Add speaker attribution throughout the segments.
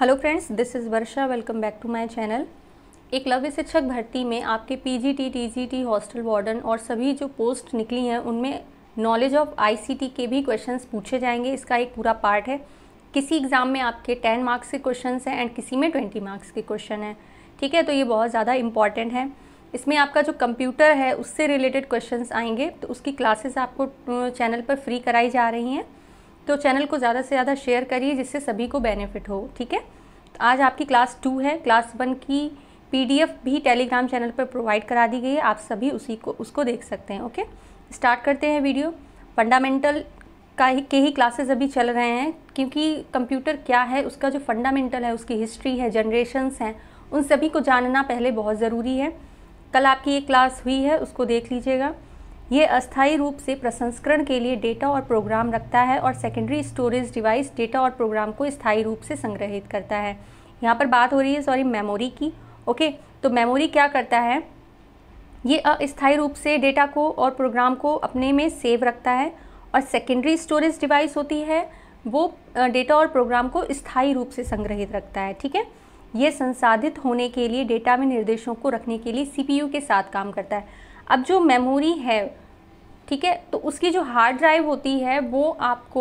Speaker 1: Hello friends this is Varsha welcome back to my channel Eklavya शिक्षक भर्ती में आपके पीजीटी टीजीटी हॉस्टल वार्डन और सभी जो पोस्ट निकली हैं उनमें नॉलेज ऑफ आईसीटी के भी क्वेश्चंस पूछे जाएंगे इसका एक पूरा पार्ट है किसी एग्ज़ाम में आपके टेन मार्क्स के क्वेश्चन हैं एंड किसी में ट्वेंटी मार्क्स के क्वेश्चन हैं ठीक है तो ये बहुत ज़्यादा इंपॉर्टेंट है इसमें आपका जो कंप्यूटर है उससे रिलेटेड क्वेश्चंस आएंगे तो उसकी क्लासेस आपको चैनल पर फ्री कराई जा रही हैं तो चैनल को ज़्यादा से ज़्यादा शेयर करिए जिससे सभी को बेनिफिट हो ठीक है तो आज आपकी क्लास टू है क्लास वन की पीडीएफ भी टेलीग्राम चैनल पर प्रोवाइड करा दी गई है आप सभी उसी को उसको देख सकते हैं ओके स्टार्ट करते हैं वीडियो फंडामेंटल का ही के ही क्लासेस अभी चल रहे हैं क्योंकि कंप्यूटर क्या है उसका जो फंडामेंटल है उसकी हिस्ट्री है जनरेशन्स हैं उन सभी को जानना पहले बहुत ज़रूरी है कल आपकी एक क्लास हुई है उसको देख लीजिएगा ये अस्थायी रूप से प्रसंस्करण के लिए डेटा और प्रोग्राम रखता है और सेकेंडरी स्टोरेज डिवाइस डेटा और प्रोग्राम को स्थायी रूप से संग्रहित करता है यहाँ पर बात हो रही है सॉरी मेमोरी की ओके तो मेमोरी क्या करता है ये अस्थायी रूप से डेटा को और प्रोग्राम को अपने में सेव रखता है और सेकेंडरी स्टोरेज डिवाइस होती है वो डेटा और प्रोग्राम को स्थायी रूप से संग्रहित रखता है ठीक है ये संसाधित होने के लिए डेटा में निर्देशों को रखने के लिए सीपीयू के साथ काम करता है अब जो मेमोरी है ठीक है तो उसकी जो हार्ड ड्राइव होती है वो आपको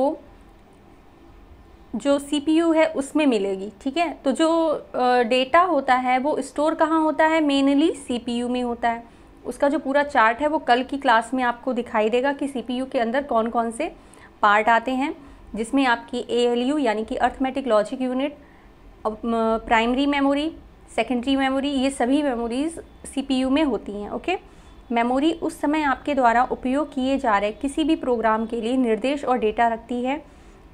Speaker 1: जो सी है उसमें मिलेगी ठीक है तो जो डेटा होता है वो स्टोर कहाँ होता है मेनली सी में होता है उसका जो पूरा चार्ट है वो कल की क्लास में आपको दिखाई देगा कि सी के अंदर कौन कौन से पार्ट आते हैं जिसमें आपकी ए यानी कि arithmetic logic unit primary memory secondary memory ये सभी मेमोरीज़ सी में होती हैं ओके मेमोरी उस समय आपके द्वारा उपयोग किए जा रहे किसी भी प्रोग्राम के लिए निर्देश और डेटा रखती है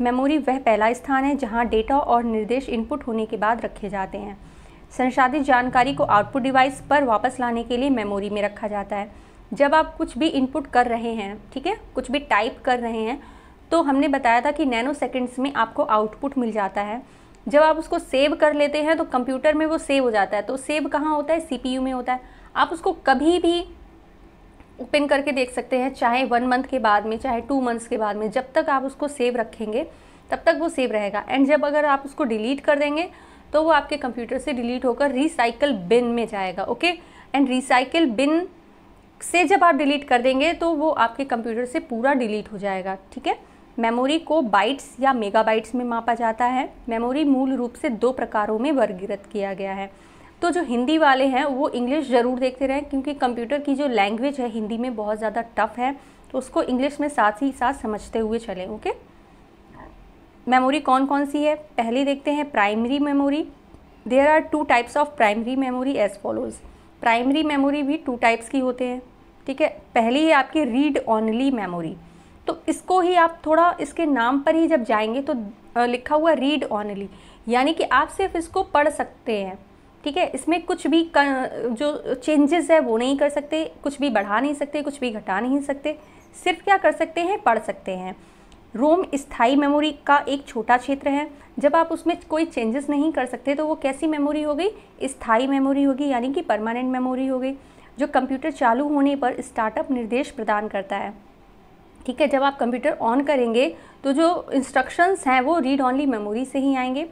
Speaker 1: मेमोरी वह पहला स्थान है जहां डेटा और निर्देश इनपुट होने के बाद रखे जाते हैं संसाधित जानकारी को आउटपुट डिवाइस पर वापस लाने के लिए मेमोरी में रखा जाता है जब आप कुछ भी इनपुट कर रहे हैं ठीक है कुछ भी टाइप कर रहे हैं तो हमने बताया था कि नैनो सेकेंड्स में आपको आउटपुट मिल जाता है जब आप उसको सेव कर लेते हैं तो कंप्यूटर में वो सेव हो जाता है तो सेव कहाँ होता है सी में होता है आप उसको कभी भी पिन करके देख सकते हैं चाहे वन मंथ के बाद में चाहे टू मंथ्स के बाद में जब तक आप उसको सेव रखेंगे तब तक वो सेव रहेगा एंड जब अगर आप उसको डिलीट कर देंगे तो वो आपके कंप्यूटर से डिलीट होकर रिसाइकल बिन में जाएगा ओके एंड रिसाइकल बिन से जब आप डिलीट कर देंगे तो वो आपके कंप्यूटर से पूरा डिलीट हो जाएगा ठीक है मेमोरी को बाइट्स या मेगाबाइट्स में मापा जाता है मेमोरी मूल रूप से दो प्रकारों में वर्गीकृत किया गया है तो जो हिंदी वाले हैं वो इंग्लिश ज़रूर देखते रहें क्योंकि कंप्यूटर की जो लैंग्वेज है हिंदी में बहुत ज़्यादा टफ है तो उसको इंग्लिश में साथ ही साथ समझते हुए चलें ओके मेमोरी कौन कौन सी है पहले देखते हैं primary memory there are two types of primary memory as follows primary memory भी टू टाइप्स की होते हैं ठीक है पहली है आपकी रीड ऑनली मेमोरी तो इसको ही आप थोड़ा इसके नाम पर ही जब जाएंगे तो लिखा हुआ रीड ऑनली यानी कि आप सिर्फ इसको पढ़ सकते हैं ठीक है इसमें कुछ भी कर, जो चेंजेस है वो नहीं कर सकते कुछ भी बढ़ा नहीं सकते कुछ भी घटा नहीं सकते सिर्फ क्या कर सकते हैं पढ़ सकते हैं रोम स्थाई मेमोरी का एक छोटा क्षेत्र है जब आप उसमें कोई चेंजेस नहीं कर सकते तो वो कैसी मेमोरी हो गई स्थाई मेमोरी होगी यानी कि परमानेंट मेमोरी हो गई जो कंप्यूटर चालू होने पर स्टार्टअप निर्देश प्रदान करता है ठीक है जब आप कंप्यूटर ऑन करेंगे तो जो इंस्ट्रक्शंस हैं वो रीड ऑनली मेमोरी से ही आएंगे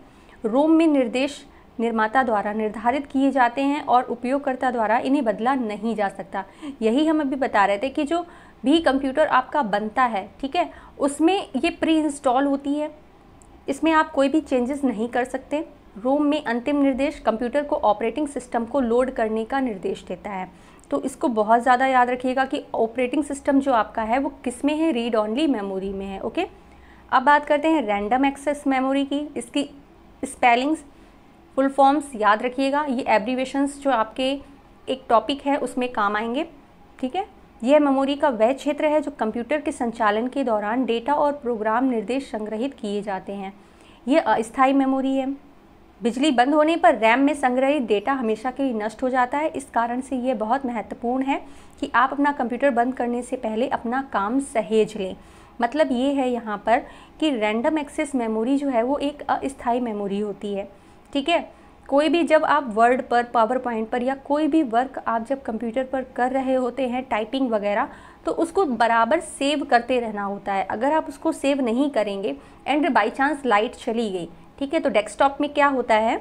Speaker 1: रोम में निर्देश निर्माता द्वारा निर्धारित किए जाते हैं और उपयोगकर्ता द्वारा इन्हें बदला नहीं जा सकता यही हम अभी बता रहे थे कि जो भी कंप्यूटर आपका बनता है ठीक है उसमें ये प्री इंस्टॉल होती है इसमें आप कोई भी चेंजेस नहीं कर सकते रोम में अंतिम निर्देश कंप्यूटर को ऑपरेटिंग सिस्टम को लोड करने का निर्देश देता है तो इसको बहुत ज़्यादा याद रखिएगा कि ऑपरेटिंग सिस्टम जो आपका है वो किस में है रीड ऑनली मेमोरी में है ओके अब बात करते हैं रैंडम एक्सेस मेमोरी की इसकी स्पेलिंग्स फुल फॉर्म्स याद रखिएगा ये एब्रीवेशंस जो आपके एक टॉपिक है उसमें काम आएंगे ठीक है यह मेमोरी का वह क्षेत्र है जो कंप्यूटर के संचालन के दौरान डेटा और प्रोग्राम निर्देश संग्रहित किए जाते हैं यह अस्थायी मेमोरी है बिजली बंद होने पर रैम में संग्रहित डेटा हमेशा के लिए नष्ट हो जाता है इस कारण से यह बहुत महत्वपूर्ण है कि आप अपना कंप्यूटर बंद करने से पहले अपना काम सहेज लें मतलब ये है यहाँ पर कि रैंडम एक्सेस मेमोरी जो है वो एक अस्थायी मेमोरी होती है ठीक है कोई भी जब आप वर्ड पर पावर पॉइंट पर या कोई भी वर्क आप जब कंप्यूटर पर कर रहे होते हैं टाइपिंग वगैरह तो उसको बराबर सेव करते रहना होता है अगर आप उसको सेव नहीं करेंगे एंड बाई चांस लाइट चली गई ठीक है तो डेस्कटॉप में क्या होता है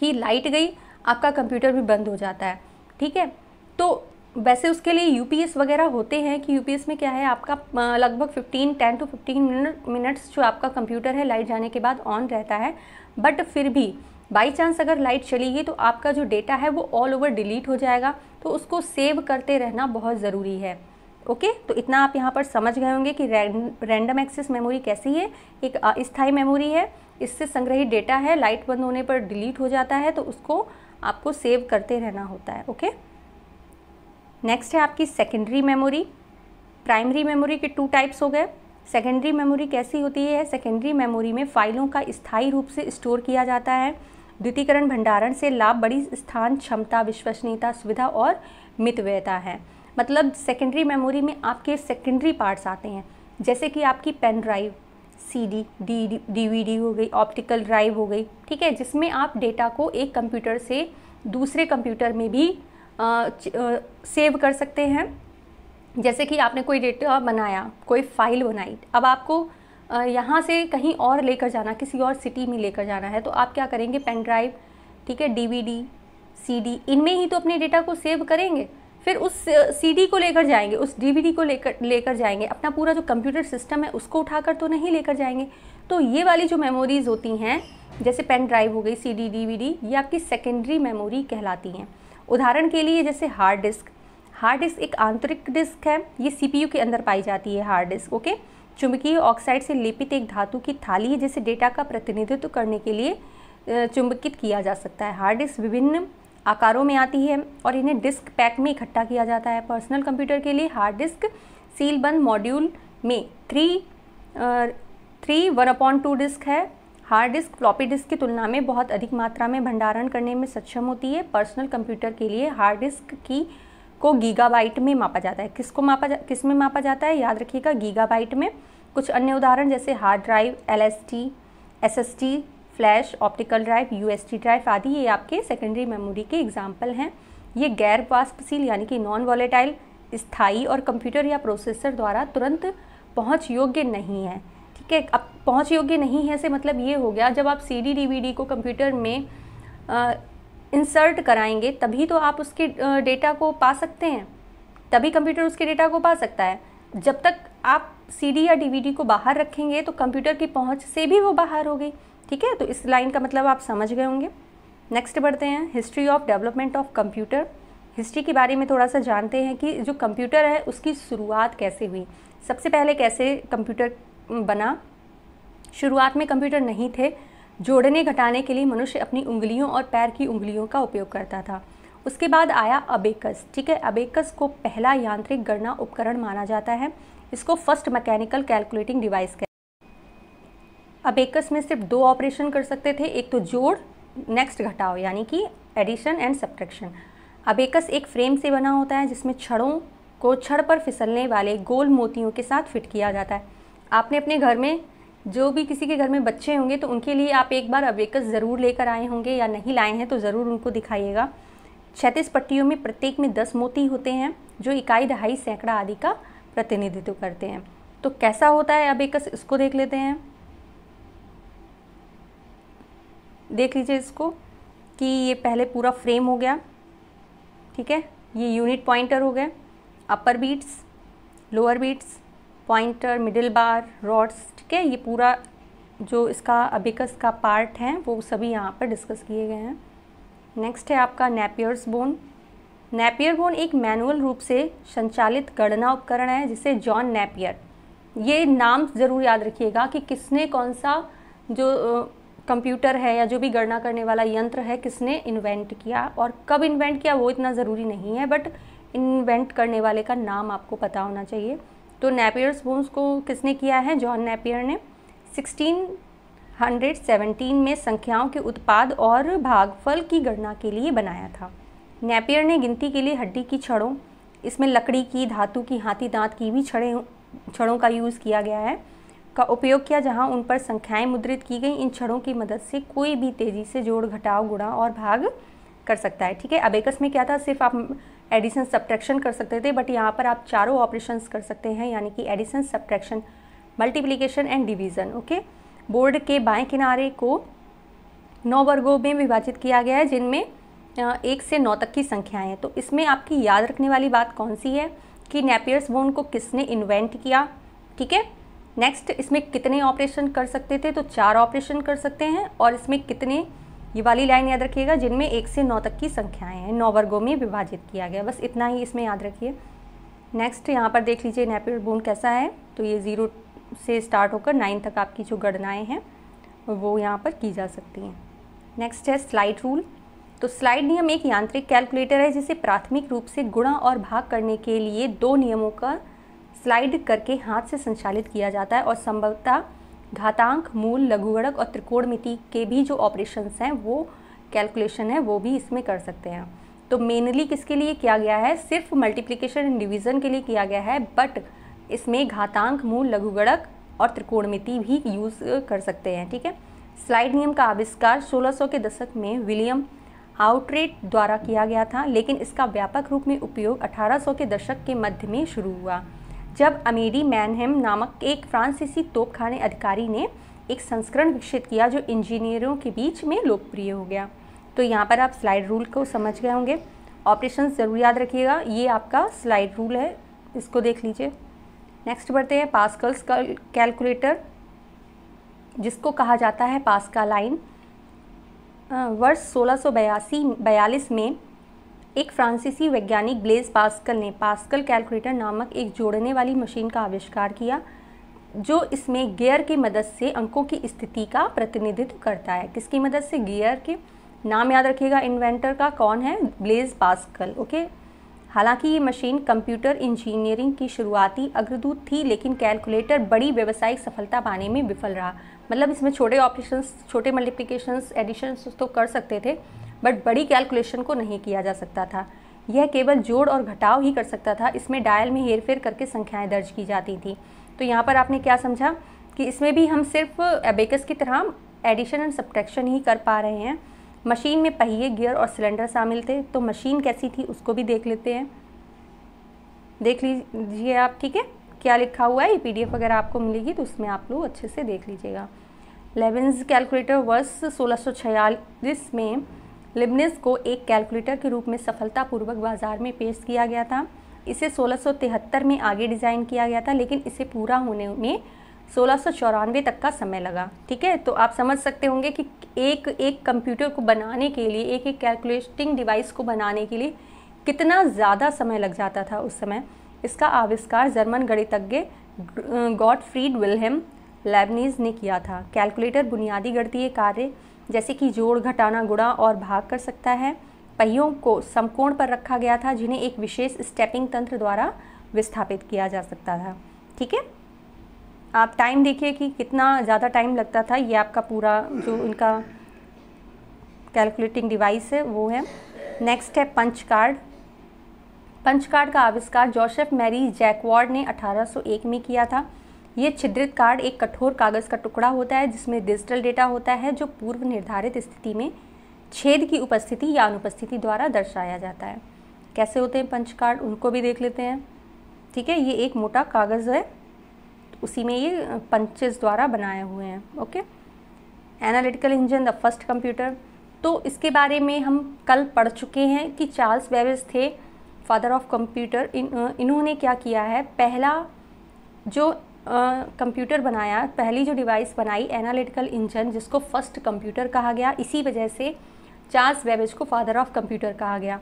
Speaker 1: कि लाइट गई आपका कंप्यूटर भी बंद हो जाता है ठीक है तो वैसे उसके लिए यू वगैरह होते हैं कि यू में क्या है आपका लगभग fifteen ten to fifteen minute minutes जो आपका कंप्यूटर है लाइट जाने के बाद ऑन रहता है बट फिर भी बाई चांस अगर लाइट चली गई तो आपका जो डेटा है वो ऑल ओवर डिलीट हो जाएगा तो उसको सेव करते रहना बहुत ज़रूरी है ओके okay? तो इतना आप यहाँ पर समझ गए होंगे कि रैंडम एक्सेस मेमोरी कैसी है एक अस्थाई मेमोरी है इससे संग्रहित डेटा है लाइट बंद होने पर डिलीट हो जाता है तो उसको आपको सेव करते रहना होता है ओके okay? नेक्स्ट है आपकी सेकेंडरी मेमोरी प्राइमरी मेमोरी के टू टाइप्स हो गए सेकेंडरी मेमोरी कैसी होती है सेकेंडरी मेमोरी में फाइलों का स्थायी रूप से स्टोर किया जाता है द्वितीकरण भंडारण से लाभ बड़ी स्थान क्षमता विश्वसनीयता सुविधा और मितव्यता है मतलब सेकेंडरी मेमोरी में आपके सेकेंडरी पार्ट्स आते हैं जैसे कि आपकी pen drive C D D DVD हो गई ऑप्टिकल ड्राइव हो गई ठीक है जिसमें आप डेटा को एक कंप्यूटर से दूसरे कंप्यूटर में भी आ, च, आ, सेव कर सकते हैं जैसे कि आपने कोई डेटा बनाया कोई फाइल बनाई अब आपको यहाँ से कहीं और लेकर जाना किसी और सिटी में लेकर जाना है तो आप क्या करेंगे पेन ड्राइव ठीक है डीवीडी सीडी इनमें ही तो अपने डेटा को सेव करेंगे फिर उस सीडी को लेकर जाएंगे उस डीवीडी को लेकर लेकर जाएंगे अपना पूरा जो कंप्यूटर सिस्टम है उसको उठाकर तो नहीं लेकर जाएंगे तो ये वाली जो मेमोरीज़ होती हैं जैसे पेन ड्राइव हो गई सीडी डीवीडी ये आपकी सेकेंडरी मेमोरी कहलाती हैं उदाहरण के लिए जैसे हार्ड डिस्क हार्ड डिस्क एक आंतरिक डिस्क है ये सीपीयू के अंदर पाई जाती है हार्ड डिस्क ओके चुंबकीय ऑक्साइड से लिपित एक धातु की थाली है जिसे डेटा का प्रतिनिधित्व करने के लिए चुंबकित किया जा सकता है हार्ड डिस्क विभिन्न आकारों में आती है और इन्हें डिस्क पैक में इकट्ठा किया जाता है पर्सनल कंप्यूटर के लिए हार्ड डिस्क सीलबंद मॉड्यूल में three three one upon two disk है हार्ड डिस्क फ्लॉपी डिस्क की तुलना में बहुत अधिक मात्रा में भंडारण करने में सक्षम होती है पर्सनल कंप्यूटर के लिए हार्ड डिस्क की को गीगाबाइट में मापा जाता है किसको मापा जा किस में मापा जाता है याद रखिएगा गीगाबाइट में कुछ अन्य उदाहरण जैसे hard drive L S T flash optical drive T drive आदि ये आपके सेकेंडरी मेमोरी के एग्जाम्पल हैं ये गैर वाष्पशील यानी कि नॉन वॉलेटाइल स्थाई और कंप्यूटर या प्रोसेसर द्वारा तुरंत पहुंच योग्य नहीं है ठीक है अब पहुंच योग्य नहीं है से मतलब ये हो गया जब आप C D D V D को कंप्यूटर में इंसर्ट कराएंगे तभी तो आप उसके डेटा को पा सकते हैं तभी कंप्यूटर उसके डेटा को पा सकता है जब तक आप सीडी या डीवीडी को बाहर रखेंगे तो कंप्यूटर की पहुंच से भी वो बाहर हो गई ठीक है तो इस लाइन का मतलब आप समझ गए होंगे नेक्स्ट बढ़ते हैं history of development of computer history के बारे में थोड़ा सा जानते हैं कि जो कंप्यूटर है उसकी शुरुआत कैसे हुई सबसे पहले कैसे कंप्यूटर बना शुरुआत में कंप्यूटर नहीं थे जोड़ने घटाने के लिए मनुष्य अपनी उंगलियों और पैर की उंगलियों का उपयोग करता था उसके बाद आया अबेकस ठीक है अबेकस को पहला यांत्रिक गणना उपकरण माना जाता है इसको फर्स्ट मैकेनिकल कैलकुलेटिंग डिवाइस कहते अबेकस में सिर्फ दो ऑपरेशन कर सकते थे एक तो जोड़ नेक्स्ट घटाओ यानी कि एडिशन एंड सब्ट्रैक्शन अबेकस एक फ्रेम से बना होता है जिसमें छड़ों को छड़ पर फिसलने वाले गोल मोतियों के साथ फिट किया जाता है आपने अपने घर में जो भी किसी के घर में बच्चे होंगे तो उनके लिए आप एक बार अवेकस ज़रूर लेकर आए होंगे या नहीं लाए हैं तो ज़रूर उनको दिखाइएगा छैतीस पट्टियों में प्रत्येक में दस मोती होते हैं जो इकाई दहाई सैकड़ा आदि का प्रतिनिधित्व करते हैं तो कैसा होता है अबेकस इसको देख लेते हैं देख लीजिए इसको कि ये पहले पूरा फ्रेम हो गया ठीक है ये यूनिट पॉइंटर हो गए upper beads lower beads pointer middle bar rods ठीक है ये पूरा जो इसका अबिकस का पार्ट है वो सभी यहाँ पर डिस्कस किए गए हैं नेक्स्ट है आपका नेपियर्स बोन नेपियर बोन एक मैनुअल रूप से संचालित गणना उपकरण है जिसे जॉन नेपियर ये नाम ज़रूर याद रखिएगा कि किसने कौन सा जो कंप्यूटर है या जो भी गणना करने वाला यंत्र है किसने इन्वेंट किया और कब इन्वेंट किया वो इतना ज़रूरी नहीं है बट इन्वेंट करने वाले का नाम आपको पता होना चाहिए तो नेपियर्स बोन्स को किसने किया है जॉन नेपियर ने 1617 में संख्याओं के उत्पाद और भागफल की गणना के लिए बनाया था नेपियर ने गिनती के लिए हड्डी की छड़ों इसमें लकड़ी की धातु की हाथी दांत की भी छड़े छड़ों का यूज़ किया गया है का उपयोग किया जहां उन पर संख्याएं मुद्रित की गई इन छड़ों की मदद से कोई भी तेज़ी से जोड़ घटाव गुणा और भाग कर सकता है ठीक है अबेकस में क्या था सिर्फ आप एडिशन सब्ट्रैक्शन कर सकते थे बट यहाँ पर आप चारों ऑपरेशंस कर सकते हैं यानी कि addition subtraction multiplication and division okay board के बाएं किनारे को नौ वर्गों में विभाजित किया गया है जिनमें एक से नौ तक की संख्याएं हैं तो इसमें आपकी याद रखने वाली बात कौन सी है कि नेपियर्स बोन को किसने इन्वेंट किया ठीक है नेक्स्ट इसमें कितने ऑपरेशन कर सकते थे तो चार ऑपरेशन कर सकते हैं और इसमें कितने ये वाली लाइन याद रखिएगा जिनमें एक से नौ तक की संख्याएं हैं नौ वर्गों में विभाजित किया गया बस इतना ही इसमें याद रखिए नेक्स्ट यहाँ पर देख लीजिए नेपियर बोन कैसा है तो ये ज़ीरो से स्टार्ट होकर नाइन तक आपकी जो गणनाएँ हैं वो यहाँ पर की जा सकती हैं नेक्स्ट है स्लाइड रूल तो स्लाइड नियम एक यांत्रिक कैलकुलेटर है जिसे प्राथमिक रूप से गुणा और भाग करने के लिए दो नियमों का स्लाइड करके हाथ से संचालित किया जाता है और संभवतः घातांक मूल लघुगणक और त्रिकोणमिति के भी जो ऑपरेशंस हैं वो कैलकुलेशन है वो भी इसमें कर सकते हैं तो मेनली किसके लिए किया गया है सिर्फ मल्टीप्लीकेशन एंड डिवीज़न के लिए किया गया है बट इसमें घातांक मूल लघुगणक और त्रिकोणमिति भी यूज़ कर सकते हैं ठीक है स्लाइड नियम का आविष्कार 1600 के दशक में विलियम आउटरेट द्वारा किया गया था लेकिन इसका व्यापक रूप में उपयोग 1800 के दशक के मध्य में शुरू हुआ जब अमेरी मैनहेम नामक एक फ्रांसीसी तोपखाने अधिकारी ने एक संस्करण विकसित किया जो इंजीनियरों के बीच में लोकप्रिय हो गया तो यहाँ पर आप स्लाइड रूल को समझ गए होंगे ऑपरेशन ज़रूर याद रखिएगा ये आपका स्लाइड रूल है इसको देख लीजिए नेक्स्ट बढ़ते हैं पास्कल्स कैलकुलेटर जिसको कहा जाता है पास्का लाइन वर्ष सोलह सौ बयासी बयालीस में एक फ्रांसीसी वैज्ञानिक ब्लेज पास्कल ने पास्कल कैलकुलेटर नामक एक जोड़ने वाली मशीन का आविष्कार किया जो इसमें गियर की मदद से अंकों की स्थिति का प्रतिनिधित्व करता है किसकी मदद से गियर के नाम याद रखिएगा इन्वेंटर का कौन है ब्लेज पास्कल ओके हालांकि ये मशीन कंप्यूटर इंजीनियरिंग की शुरुआती अग्रदूत थी लेकिन कैलकुलेटर बड़ी व्यावसायिक सफलता पाने में विफल रहा मतलब इसमें छोटे ऑपरेशंस छोटे मल्टीप्लीकेशन एडिशंस तो कर सकते थे बट बड़ी कैलकुलेशन को नहीं किया जा सकता था यह केवल जोड़ और घटाव ही कर सकता था इसमें डायल में हेरफेर करके संख्याएं दर्ज की जाती थी तो यहाँ पर आपने क्या समझा कि इसमें भी हम सिर्फ एबेकस की तरह एडिशन एंड सब्ट्रैक्शन ही कर पा रहे हैं मशीन में पहिए गियर और सिलेंडर शामिल थे तो मशीन कैसी थी उसको भी देख लेते हैं देख लीजिए आप ठीक है क्या लिखा हुआ है ये पी वगैरह आपको मिलेगी तो उसमें आप लोग अच्छे से देख लीजिएगा लेवेंस कैलकुलेटर वर्ष सोलह में लिबनेस को एक कैलकुलेटर के रूप में सफलतापूर्वक बाजार में पेश किया गया था इसे सोलह में आगे डिज़ाइन किया गया था लेकिन इसे पूरा होने में सोलह तक का समय लगा ठीक है तो आप समझ सकते होंगे कि एक एक कंप्यूटर को बनाने के लिए एक एक कैलकुलेटिंग डिवाइस को बनाने के लिए कितना ज़्यादा समय लग जाता था उस समय इसका आविष्कार जर्मन गणितज्ञ गॉड फ्रीड विलहम लेबनीज ने किया था कैलकुलेटर बुनियादी गणतीय कार्य जैसे कि जोड़ घटाना गुड़ा और भाग कर सकता है पहियों को समकोण पर रखा गया था जिन्हें एक विशेष स्टेपिंग तंत्र द्वारा विस्थापित किया जा सकता था ठीक है आप टाइम देखिए कि कितना ज़्यादा टाइम लगता था ये आपका पूरा जो इनका कैलकुलेटिंग डिवाइस है वो है नेक्स्ट है पंच कार्ड पंच कार्ड का आविष्कार जोसेफ मैरी जैकवार्ड ने 1801 में किया था ये छिद्रित कार्ड एक कठोर कागज़ का टुकड़ा होता है जिसमें डिजिटल डेटा होता है जो पूर्व निर्धारित स्थिति में छेद की उपस्थिति या अनुपस्थिति द्वारा दर्शाया जाता है कैसे होते हैं पंच कार्ड उनको भी देख लेते हैं ठीक है ये एक मोटा कागज़ है उसी में ये पंचेस द्वारा बनाए हुए हैं okay analytical engine the first computer तो इसके बारे में हम कल पढ़ चुके हैं कि चार्ल्स बेबेज थे फादर ऑफ कंप्यूटर इन, इन्होंने क्या किया है पहला जो कंप्यूटर बनाया पहली जो डिवाइस बनाई एनालिटिकल इंजन जिसको फर्स्ट कंप्यूटर कहा गया इसी वजह से चार्ल्स वेबेज को फादर ऑफ कंप्यूटर कहा गया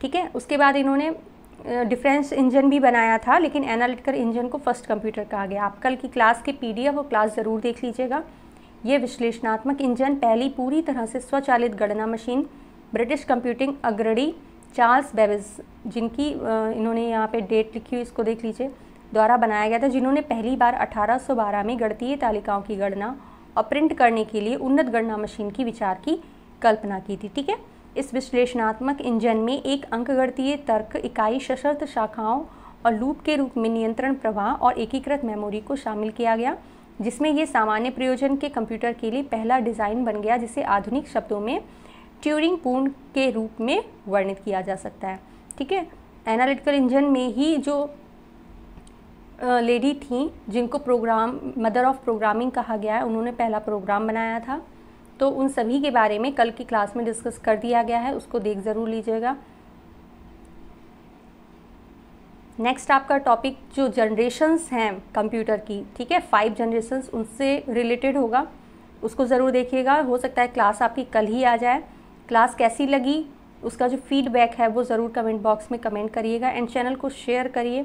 Speaker 1: ठीक है उसके बाद इन्होंने डिफरेंस इंजन भी बनाया था लेकिन एनालिटिकल इंजन को फर्स्ट कंप्यूटर कहा गया आप कल की क्लास के पी और क्लास ज़रूर देख लीजिएगा ये विश्लेषणात्मक इंजन पहली पूरी तरह से स्वचालित गणना मशीन ब्रिटिश कंप्यूटिंग अग्रणी चार्ल्स बेबिज जिनकी इन्होंने यहाँ पे डेट लिखी हुई इसको देख लीजिए द्वारा बनाया गया था जिन्होंने पहली बार 1812 में गणतीय तालिकाओं की गणना और प्रिंट करने के लिए उन्नत गणना मशीन की विचार की कल्पना की थी ठीक है इस विश्लेषणात्मक इंजन में एक अंकगणतीय तर्क इकाई सशर्त शाखाओं और लूप के रूप में नियंत्रण प्रवाह और एकीकृत मेमोरी को शामिल किया गया जिसमें ये सामान्य प्रयोजन के कंप्यूटर के लिए पहला डिज़ाइन बन गया जिसे आधुनिक शब्दों में ट्यूरिंग पूर्ण के रूप में वर्णित किया जा सकता है ठीक है एनालिटिकल इंजन में ही जो लेडी थी जिनको प्रोग्राम मदर ऑफ़ प्रोग्रामिंग कहा गया है उन्होंने पहला प्रोग्राम बनाया था तो उन सभी के बारे में कल की क्लास में डिस्कस कर दिया गया है उसको देख ज़रूर लीजिएगा नेक्स्ट आपका टॉपिक जो जनरेशन्स हैं कंप्यूटर की ठीक है फाइव जनरेशन्स उनसे रिलेटेड होगा उसको ज़रूर देखिएगा हो सकता है क्लास आपकी कल ही आ जाए क्लास कैसी लगी उसका जो फीडबैक है वो ज़रूर कमेंट बॉक्स में कमेंट करिएगा एंड चैनल को शेयर करिए